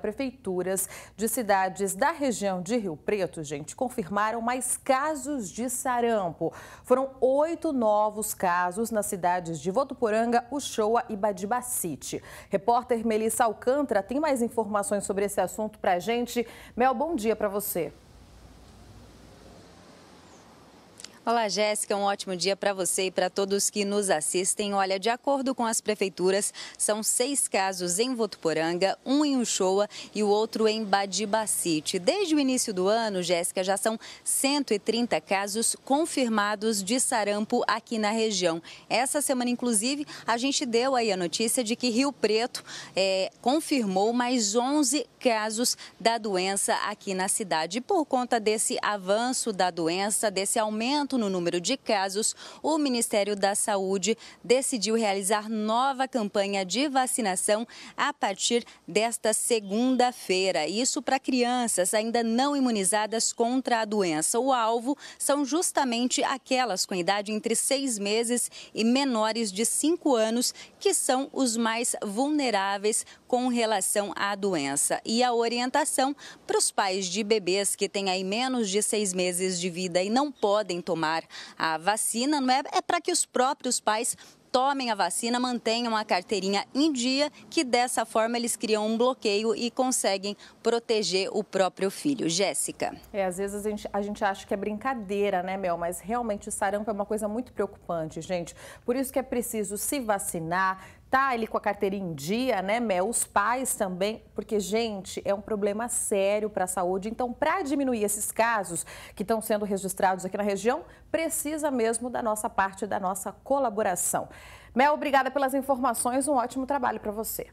Prefeituras de cidades da região de Rio Preto, gente, confirmaram mais casos de sarampo. Foram oito novos casos nas cidades de Votuporanga, Uchoa e Badibacite. Repórter Melissa Alcântara tem mais informações sobre esse assunto para gente. Mel, bom dia para você. Olá, Jéssica. Um ótimo dia para você e para todos que nos assistem. Olha, de acordo com as prefeituras, são seis casos em Votuporanga, um em Uchoa e o outro em Badibacite. Desde o início do ano, Jéssica, já são 130 casos confirmados de sarampo aqui na região. Essa semana, inclusive, a gente deu aí a notícia de que Rio Preto é, confirmou mais 11 casos da doença aqui na cidade. E por conta desse avanço da doença, desse aumento aumento no número de casos, o Ministério da Saúde decidiu realizar nova campanha de vacinação a partir desta segunda-feira. Isso para crianças ainda não imunizadas contra a doença. O alvo são justamente aquelas com idade entre seis meses e menores de cinco anos, que são os mais vulneráveis com relação à doença. E a orientação para os pais de bebês que têm aí menos de seis meses de vida e não podem tomar tomar a vacina, não é? É para que os próprios pais tomem a vacina, mantenham a carteirinha em dia, que dessa forma eles criam um bloqueio e conseguem proteger o próprio filho. Jéssica. É, às vezes a gente, a gente acha que é brincadeira, né, Mel? Mas realmente o sarampo é uma coisa muito preocupante, gente. Por isso que é preciso se vacinar, tá ele com a carteirinha em dia, né, Mel? Os pais também, porque, gente, é um problema sério para a saúde. Então, para diminuir esses casos que estão sendo registrados aqui na região, precisa mesmo da nossa parte, da nossa colaboração. Mel, obrigada pelas informações, um ótimo trabalho para você.